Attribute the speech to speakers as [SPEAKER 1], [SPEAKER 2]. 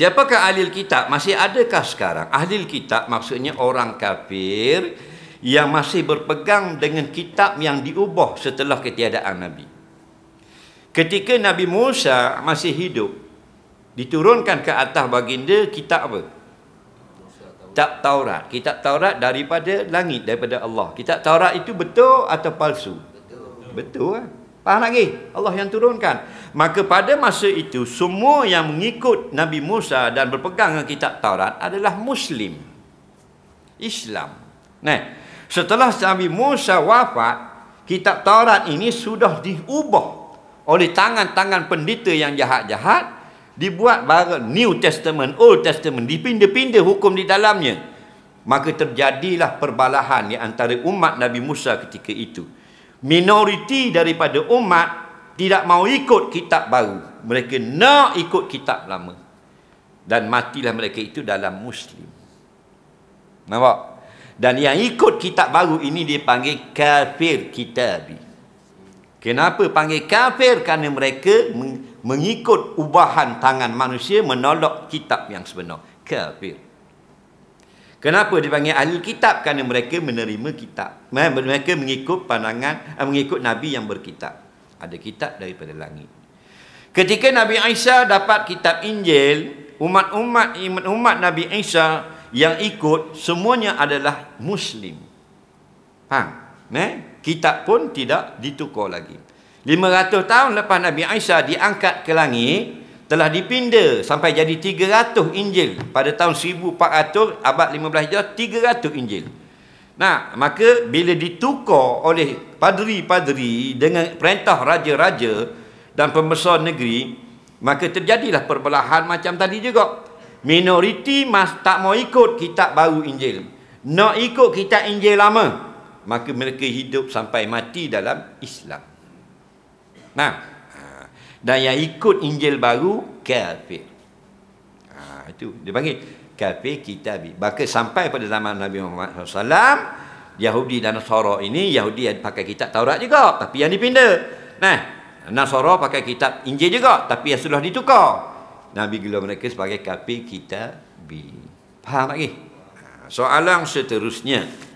[SPEAKER 1] Siapakah ahli kitab? Masih adakah sekarang? Ahli kitab maksudnya orang kafir yang masih berpegang dengan kitab yang diubah setelah ketiadaan Nabi. Ketika Nabi Musa masih hidup, diturunkan ke atas baginda kitab apa? Kitab Taurat. Kitab Taurat daripada langit, daripada Allah. Kitab Taurat itu betul atau palsu? Betul. Betul kan? Faham lagi? Allah yang turunkan. Maka pada masa itu, semua yang mengikut Nabi Musa dan berpegang dengan kitab Taurat adalah Muslim. Islam. Nah, setelah Nabi Musa wafat, kitab Taurat ini sudah diubah oleh tangan-tangan pendeta yang jahat-jahat dibuat baru New Testament, Old Testament dipindah-pindah hukum di dalamnya maka terjadilah perbalahan di antara umat Nabi Musa ketika itu minoriti daripada umat tidak mau ikut kitab baru mereka nak ikut kitab lama dan matilah mereka itu dalam muslim nampak dan yang ikut kitab baru ini dipanggil kafir kitab. kenapa panggil kafir kerana mereka mengikut ubahan tangan manusia menolak kitab yang sebenar kafir Kenapa dipanggil ahli kitab? Kerana mereka menerima kitab. Mereka mengikut pandangan, eh, mengikut Nabi yang berkitab. Ada kitab daripada langit. Ketika Nabi Isa dapat kitab Injil, umat-umat umat Nabi Isa yang ikut semuanya adalah Muslim. Faham? Eh? Kitab pun tidak ditukar lagi. 500 tahun lepas Nabi Isa diangkat ke langit, telah dipinda sampai jadi 300 Injil pada tahun 1400 abad 15 Hijrah 300 Injil. Nah, maka bila ditukar oleh padri-padri dengan perintah raja-raja dan pembesar negeri, maka terjadilah perbelahan macam tadi juga. Minoriti mas tak mau ikut kitab baru Injil. Nak ikut kitab Injil lama. Maka mereka hidup sampai mati dalam Islam. Nah, dan yang ikut Injil baru kafir. Ha, itu dia panggil kafir kitab. Bahkan sampai pada zaman Nabi Muhammad SAW, Yahudi dan Nasara ini, Yahudi ada pakai kitab Taurat juga, tapi yang dipindah. Nah, Nasara pakai kitab Injil juga, tapi yang sudah ditukar. Nabi gelar mereka sebagai kafir kitab. Faham lagi? Soalan ha, Soalan seterusnya.